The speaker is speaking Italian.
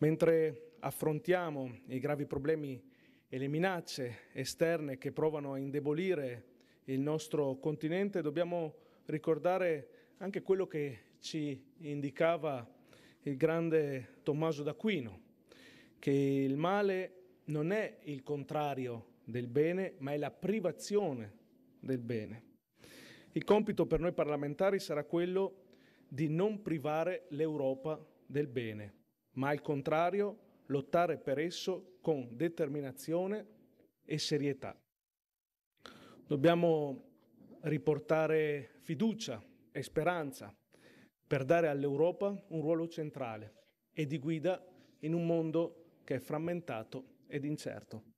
Mentre affrontiamo i gravi problemi e le minacce esterne che provano a indebolire il nostro continente, dobbiamo ricordare anche quello che ci indicava il grande Tommaso d'Aquino, che il male non è il contrario del bene, ma è la privazione del bene. Il compito per noi parlamentari sarà quello di non privare l'Europa del bene ma al contrario lottare per esso con determinazione e serietà. Dobbiamo riportare fiducia e speranza per dare all'Europa un ruolo centrale e di guida in un mondo che è frammentato ed incerto.